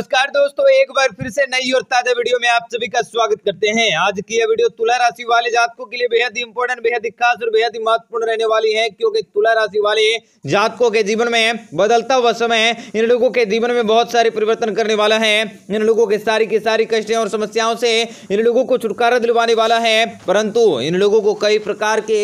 नमस्कार दोस्तों एक बार फिर से नई और ताजा वीडियो में आप सभी का स्वागत करते हैं आज की यह वीडियो तुला राशि वाले जातकों के लिए बेहद ही इंपोर्टेंट बेहद ही खास और बेहद ही महत्वपूर्ण रहने वाली है क्योंकि तुला राशि वाले जातकों के जीवन में बदलता हुआ समय इन लोगों के जीवन में बहुत सारे परिवर्तन करने वाला है इन लोगों के सारी की सारी कष्ट और समस्याओं से इन लोगों को छुटकारा दिलवाने वाला है परंतु इन लोगों को कई प्रकार के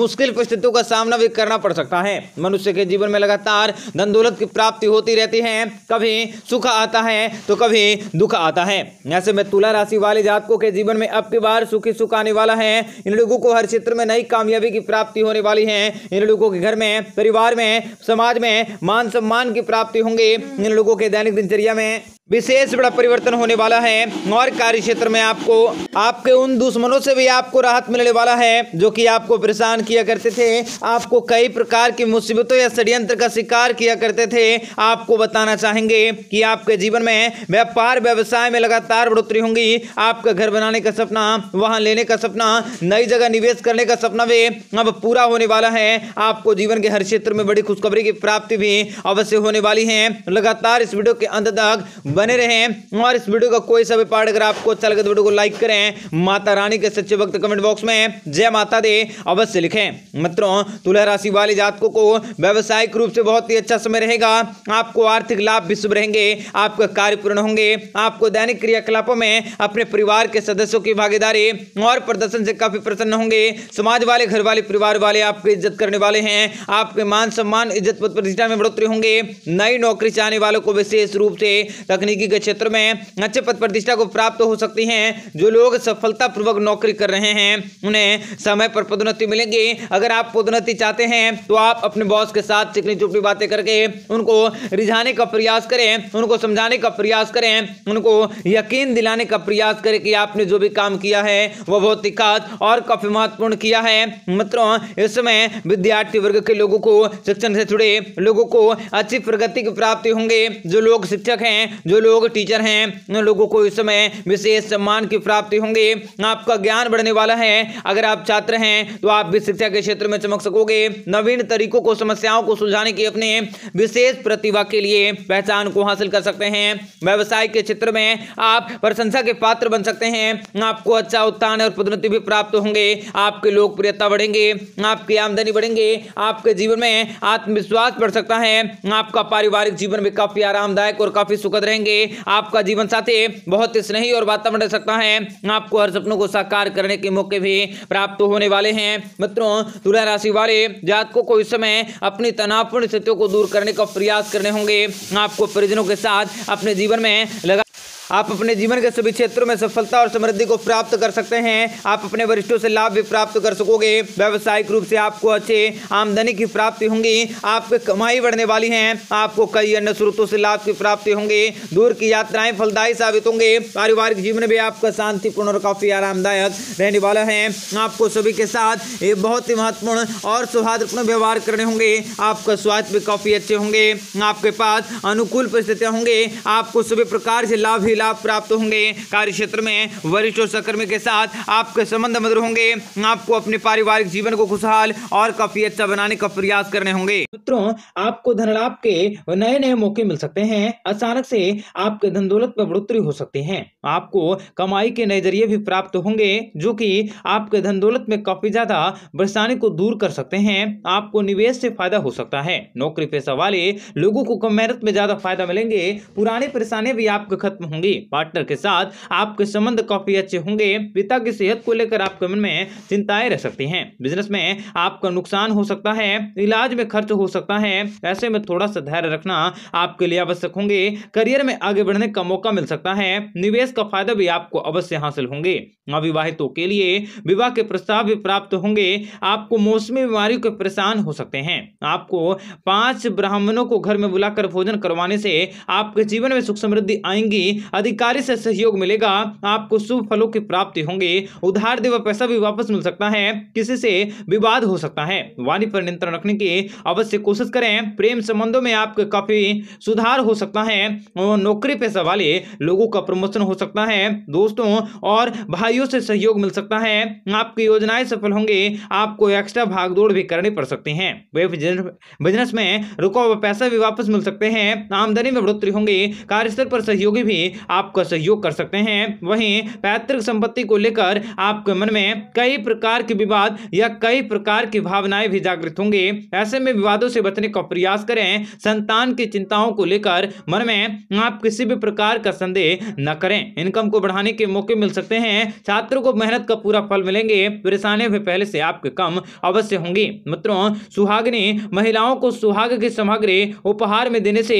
मुश्किल परिस्थितियों का सामना भी करना पड़ सकता है मनुष्य के जीवन में लगातार धन दौलत की प्राप्ति होती रहती है कभी सुख आता है हैं तो कभी दुख आता है ऐसे में तुला राशि वाले जातकों के जीवन में अब की बार सुखी सुख आने वाला है इन लोगों को हर क्षेत्र में नई कामयाबी की प्राप्ति होने वाली है इन लोगों के घर में परिवार में समाज में मान सम्मान की प्राप्ति होंगे इन लोगों के दैनिक दिनचर्या में विशेष बड़ा परिवर्तन होने वाला है और कार्य क्षेत्र में आपको आपके उन दुश्मनों से भी आपको राहत मिलने वाला है जो कि आपको परेशान किया करते थे आपको कई प्रकार की मुसीबतों या षड्यंत्र का शिकार किया करते थे आपको बताना चाहेंगे कि आपके जीवन में व्यापार व्यवसाय में लगातार बढ़ोतरी होंगी आपका घर बनाने का सपना वहां लेने का सपना नई जगह निवेश करने का सपना भी अब पूरा होने वाला है आपको जीवन के हर क्षेत्र में बड़ी खुशखबरी की प्राप्ति भी अवश्य होने वाली है लगातार इस वीडियो के अंत तक बने रहें और इस वीडियो का कोई सभी पार्ट अगर आपको अच्छा लगे तो वीडियो को लाइक करें माता रानी के सच्चे भक्त कमेंट बॉक्स में जय माता दे अवश्य लिखें मित्रों तुला राशि वाले जातकों को व्यावसायिक रूप से बहुत ही अच्छा समय रहेगा आपको आर्थिक लाभ भी शुभ रहेंगे आपका कार्य पूर्ण होंगे आपको दैनिक क्रियाकलापों में अपने परिवार के सदस्यों की भागीदारी और प्रदर्शन से काफी प्रसन्न होंगे समाज वाले घर वाले परिवार वाले आपकी इज्जत करने वाले हैं आपके मान सम्मान इज्जत पद प्रतिष्ठा में बढ़ोतरी होंगे नई नौकरी चाहने वालों को विशेष रूप से तकनीकी के क्षेत्र में अच्छे पद प्रतिष्ठा को प्राप्त हो सकती हैं जो लोग सफलतापूर्वक नौकरी कर रहे हैं उन्हें समय पर पदोन्नति मिलेंगी अगर आप पदोन्नति चाहते हैं तो आप अपने बॉस के साथ चिकनी चुपड़ी बातें करके उनको रिझाने का प्रयास करें उनको समझाने का प्रयास करें उनको यकीन दिलाने का प्रयास करें कि आपने जो भी काम किया है वह बहुत ही खास और काफी महत्वपूर्ण किया है मित्रों इस समय विद्यार्थी वर्ग के लोगों को शिक्षण से जुड़े लोगों को अच्छी प्रगति की प्राप्ति होंगे जो लोग शिक्षक हैं जो लोग टीचर हैं उन लोगों को इस समय विशेष सम्मान की प्राप्ति होंगे आपका ज्ञान बढ़ने वाला है अगर आप छात्र हैं तो आप भी शिक्षा के क्षेत्र में चमक सकोगे नवीन तरीकों को समस्याओं को सुलझाने की अपने विशेष प्रतिभा के लिए पहचान को हासिल कर सकते हैं व्यवसाय के क्षेत्र में आप प्रशंसा के पात्र बन सकते हैं आपको अच्छा उत्थान और पदोन्नति भी प्राप्त होंगे आपकी लोकप्रियता बढ़ेंगे आपकी आमदनी बढ़ेंगे आपके जीवन में आत्मविश्वास बढ़ सकता है आपका पारिवारिक जीवन भी काफी आरामदायक और काफी सुखद रहेंगे रहेंगे आपका जीवन साथी बहुत स्नेही और वातावरण रह सकता है आपको हर सपनों को साकार करने के मौके भी प्राप्त होने वाले हैं मित्रों तुला राशि वाले जातकों को इस समय अपनी तनावपूर्ण स्थितियों को दूर करने का प्रयास करने होंगे आपको परिजनों के साथ अपने जीवन में लगा आप अपने जीवन के सभी क्षेत्रों में सफलता और समृद्धि को प्राप्त कर सकते हैं आप अपने वरिष्ठों से लाभ भी प्राप्त कर सकोगे व्यवसायिक रूप से आपको अच्छे आमदनी की प्राप्ति होंगी आपकी कमाई बढ़ने वाली है आपको कई अन्य स्रोतों से लाभ की प्राप्ति होंगे दूर की यात्राएं फलदायी साबित होंगे पारिवारिक जीवन भी आपका शांतिपूर्ण और काफी आरामदायक रहने वाला है आपको सभी के साथ एक बहुत ही महत्वपूर्ण और सौहार्दपूर्ण व्यवहार करने होंगे आपका स्वास्थ्य भी काफी अच्छे होंगे आपके पास अनुकूल परिस्थितियां होंगे आपको सभी प्रकार से लाभ ही लाभ प्राप्त होंगे कार्य क्षेत्र में वरिष्ठ और सहकर्मी के साथ आपके संबंध मधुर होंगे आपको अपने पारिवारिक जीवन को खुशहाल और काफी अच्छा बनाने का प्रयास करने होंगे मित्रों आपको धन लाभ के नए नए मौके मिल सकते हैं अचानक से आपके धन दौलत में बढ़ोतरी हो सकती है आपको कमाई के नए जरिए भी प्राप्त होंगे जो कि आपके धन दौलत में काफ़ी ज़्यादा परेशानी को दूर कर सकते हैं आपको निवेश से फायदा हो सकता है नौकरी पेशा वाले लोगों को कम मेहनत में ज़्यादा फायदा मिलेंगे पुराने परेशानियां भी आपके खत्म होंगी पार्टनर के साथ आपके संबंध काफ़ी अच्छे होंगे पिता की सेहत को लेकर आपके मन में चिंताएं रह सकती है बिजनेस में आपका नुकसान हो सकता है इलाज में खर्च हो सकता है ऐसे में थोड़ा सा धैर्य रखना आपके लिए आवश्यक होंगे करियर में आगे बढ़ने का मौका मिल सकता है निवेश इसका फायदा भी आपको अवश्य हासिल होंगे अविवाहितों के लिए विवाह के प्रस्ताव भी प्राप्त होंगे आपको मौसमी बीमारियों के परेशान हो सकते हैं आपको पांच ब्राह्मणों को घर में बुलाकर भोजन करवाने से आपके जीवन में सुख समृद्धि आएंगी अधिकारी से सहयोग मिलेगा आपको शुभ फलों की प्राप्ति होंगी उधार दे पैसा भी वापस मिल सकता है किसी से विवाद हो सकता है वाणी पर नियंत्रण रखने की अवश्य कोशिश करें प्रेम संबंधों में आपके काफी सुधार हो सकता है नौकरी पैसा वाले लोगों का प्रमोशन हो सकता है दोस्तों और भाइयों से सहयोग मिल सकता है आपकी योजनाएं सफल होंगे आपको एक्स्ट्रा भागदौड़ भी करनी पड़ सकती है बिजनेस में रुका हुआ पैसा भी वापस मिल सकते हैं आमदनी में बढ़ोतरी होंगी कार्यस्थल पर सहयोगी भी आपका सहयोग कर सकते हैं वहीं पैतृक संपत्ति को लेकर आपके मन में कई प्रकार के विवाद या कई प्रकार की भावनाएं भी जागृत होंगे ऐसे में विवादों से बचने का प्रयास करें संतान की चिंताओं को लेकर मन में आप किसी भी प्रकार का संदेह न करें इनकम को बढ़ाने के मौके मिल सकते हैं छात्रों को मेहनत का पूरा फल मिलेंगे परेशानियां भी पहले से आपके कम अवश्य होंगी मित्रों सुहागनी महिलाओं को सुहाग की सामग्री उपहार में देने से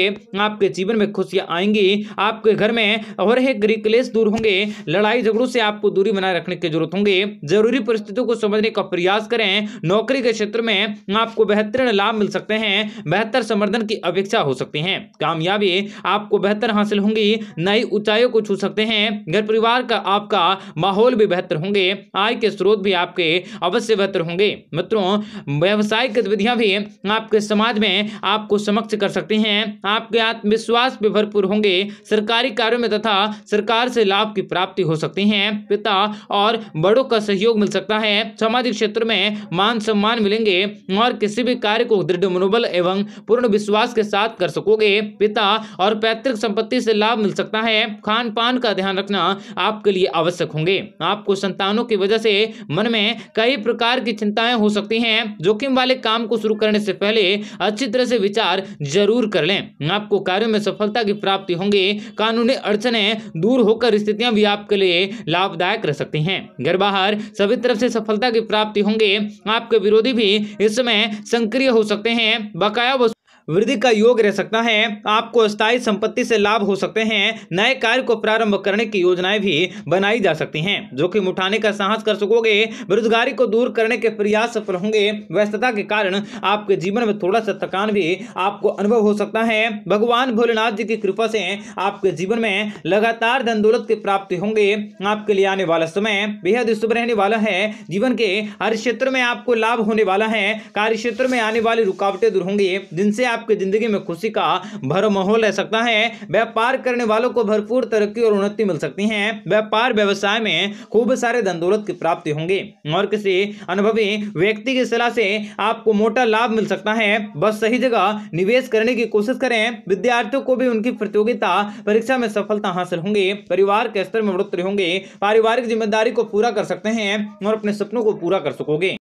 आपके जीवन में खुशियां आएंगी आपके घर में हो रहे गृह क्लेश दूर होंगे लड़ाई झगड़ों से आपको दूरी बनाए रखने की जरूरत होंगे जरूरी परिस्थितियों को समझने का प्रयास करें नौकरी के क्षेत्र में आपको बेहतरीन लाभ मिल सकते हैं बेहतर समर्थन की अपेक्षा हो सकती है कामयाबी आपको बेहतर हासिल होंगी नई ऊंचाइयों को छू सकते सकते हैं घर परिवार का आपका माहौल भी बेहतर होंगे आय के स्रोत भी आपके अवश्य बेहतर होंगे मित्रों व्यावसायिक गतिविधियां भी आपके समाज में आपको समक्ष कर सकते हैं आपके आत्मविश्वास भी भरपूर होंगे सरकारी कार्यों में तथा सरकार से लाभ की प्राप्ति हो सकती है पिता और बड़ों का सहयोग मिल सकता है सामाजिक क्षेत्र में मान सम्मान मिलेंगे और किसी भी कार्य को दृढ़ मनोबल एवं पूर्ण विश्वास के साथ कर सकोगे पिता और पैतृक संपत्ति से लाभ मिल सकता है खान पान का का ध्यान रखना आपके लिए आवश्यक होंगे आपको संतानों की वजह से मन में कई प्रकार की चिंताएं हो सकती हैं जोखिम वाले काम को शुरू करने से पहले अच्छी तरह से विचार जरूर कर लें आपको कार्यों में सफलता की प्राप्ति होंगी कानूनी अड़चने दूर होकर स्थितियां भी आपके लिए लाभदायक रह सकती हैं घर बाहर सभी तरफ से सफलता की प्राप्ति होंगे आपके विरोधी भी इस समय सक्रिय हो सकते हैं बकाया वृद्धि का योग रह सकता है आपको स्थायी संपत्ति से लाभ हो सकते हैं नए कार्य को प्रारंभ करने की योजनाएं भी बनाई जा सकती हैं जोखिम उठाने का साहस कर सकोगे बेरोजगारी को दूर करने के प्रयास सफल होंगे व्यस्तता के कारण आपके जीवन में थोड़ा सा थकान भी आपको अनुभव हो सकता है भगवान भोलेनाथ जी की कृपा से आपके जीवन में लगातार धन दौलत की प्राप्ति होंगे आपके लिए आने वाला समय बेहद शुभ रहने वाला है जीवन के हर क्षेत्र में आपको लाभ होने वाला है कार्य क्षेत्र में आने वाली रुकावटें दूर होंगी जिनसे आप आपकी जिंदगी में खुशी का भर माहौल रह सकता है व्यापार करने वालों को भरपूर तरक्की और उन्नति मिल सकती है व्यापार व्यवसाय में खूब सारे धन दौलत की प्राप्ति होंगी और किसी अनुभवी व्यक्ति की सलाह से आपको मोटा लाभ मिल सकता है बस सही जगह निवेश करने की कोशिश करें विद्यार्थियों को भी उनकी प्रतियोगिता परीक्षा में सफलता हासिल होंगी परिवार के स्तर में बढ़ोतरी होंगे पारिवारिक जिम्मेदारी को पूरा कर सकते हैं और अपने सपनों को पूरा कर सकोगे